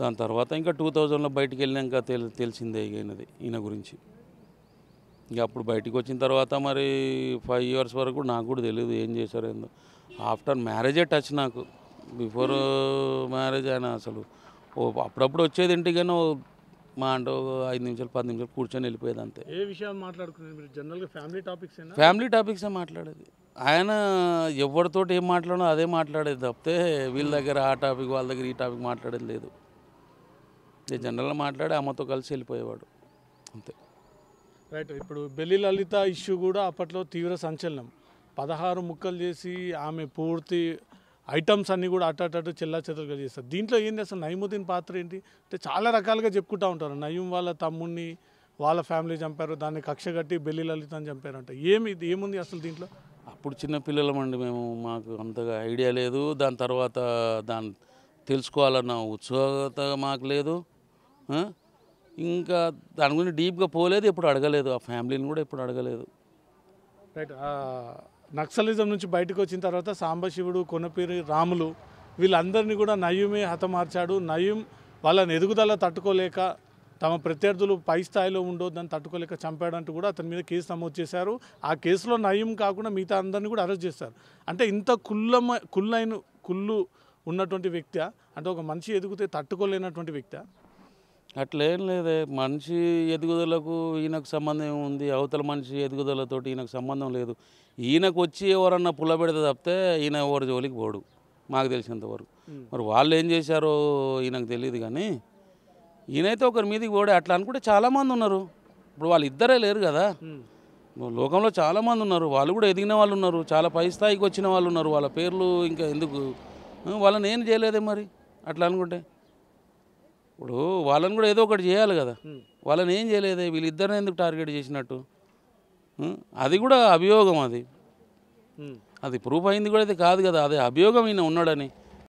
దాని తర్వాత ఇంకా టూ థౌజండ్లో బయటికి వెళ్ళినాక తెలి తెలిసిందే అయినది ఈయన గురించి ఇక అప్పుడు బయటికి వచ్చిన తర్వాత మరి ఫైవ్ ఇయర్స్ వరకు నాకు కూడా తెలియదు ఏం చేశారు ఏందో ఆఫ్టర్ మ్యారేజే టచ్ నాకు బిఫోర్ మ్యారేజ్ ఆయన అసలు ఓ అప్పుడప్పుడు వచ్చేది ఇంటికైనా మా అంటే ఐదు నిమిషాలు పది నిమిషాలు కూర్చొని వెళ్ళిపోయేది అంతే ఏ విషయాలు మాట్లాడుకున్నారు జనరల్గా ఫ్యామిలీ టాపిక్స్ ఫ్యామిలీ టాపిక్సే మాట్లాడేది ఆయన ఎవరితోటి ఏం మాట్లాడో అదే మాట్లాడేది తప్పితే వీళ్ళ దగ్గర ఆ టాపిక్ వాళ్ళ దగ్గర ఈ టాపిక్ మాట్లాడేది లేదు నేను జనరల్గా మాట్లాడి అమ్మతో కలిసి వెళ్ళిపోయేవాడు అంతే రైట్ ఇప్పుడు బెల్లి లలిత ఇష్యూ కూడా అప్పట్లో తీవ్ర సంచలనం పదహారు ముక్కలు చేసి ఆమె పూర్తి ఐటమ్స్ అన్నీ కూడా అట్టటట్టు చెల్లా చెదలుగా చేస్తారు దీంట్లో ఏంది అసలు నయముద్దీన్ పాత్ర ఏంటి అంటే చాలా రకాలుగా చెప్పుకుంటూ ఉంటారు నయం వాళ్ళ తమ్ముడిని వాళ్ళ ఫ్యామిలీ చంపారు దాన్ని కక్ష కట్టి బెల్లి లలిత అని చంపారు అంటే ఏమి ఏముంది అసలు దీంట్లో అప్పుడు చిన్న పిల్లలమండి మేము మాకు అంతగా ఐడియా లేదు దాని తర్వాత దాన్ని తెలుసుకోవాలన్న ఉత్సుకత మాకు లేదు ఇంకా దాని గురించి డీప్గా పోలేదు ఎప్పుడు అడగలేదు ఆ ఫ్యామిలీని కూడా ఎప్పుడు అడగలేదు రైట్ నక్సలిజం నుంచి బయటకు వచ్చిన తర్వాత సాంబశివుడు కొనపేరి రాములు వీళ్ళందరినీ కూడా నయుమే హతమార్చాడు నయుం వాళ్ళని ఎదుగుదల తట్టుకోలేక తమ ప్రత్యర్థులు పై స్థాయిలో ఉండొద్దని తట్టుకోలేక చంపాడంటూ కూడా అతని మీద కేసు నమోదు చేశారు ఆ కేసులో నయం కాకుండా మిగతా అందరిని కూడా అరెస్ట్ చేశారు అంటే ఇంత కుల్లమ కుళ్ళైన కుళ్ళు ఉన్నటువంటి వ్యక్తి అంటే ఒక మనిషి ఎదిగితే తట్టుకోలేనటువంటి వ్యక్తి అట్లేం లేదే మనిషి ఎదుగుదలకు ఈయనకు సంబంధం ఏముంది అవతల మనిషి ఎదుగుదలతోటి ఈయనకు సంబంధం లేదు ఈయనకు వచ్చి ఎవరన్నా పుల్లబెడితే తప్పితే ఈయన ఎవరు జోలికి పోడు మాకు తెలిసినంతవరకు మరి వాళ్ళు ఏం చేశారో ఈయనకు తెలియదు కానీ ఈయనైతే ఒకరి మీదకి పోడే అట్లా అనుకుంటే చాలామంది ఉన్నారు ఇప్పుడు వాళ్ళు ఇద్దరే లేరు కదా లోకంలో చాలామంది ఉన్నారు వాళ్ళు కూడా ఎదిగిన వాళ్ళు ఉన్నారు చాలా పై స్థాయికి వచ్చిన వాళ్ళు ఉన్నారు వాళ్ళ పేర్లు ఇంకా ఎందుకు వాళ్ళని ఏం చేయలేదే మరి అట్లా అనుకుంటే ఇప్పుడు వాళ్ళని కూడా ఏదో ఒకటి చేయాలి కదా వాళ్ళని ఏం చేయలేదే వీళ్ళిద్దరిని ఎందుకు టార్గెట్ చేసినట్టు అది కూడా అభియోగం అది అది ప్రూఫ్ అయింది కూడా అయితే కాదు కదా అదే అభియోగం ఈయన ఉన్నాడని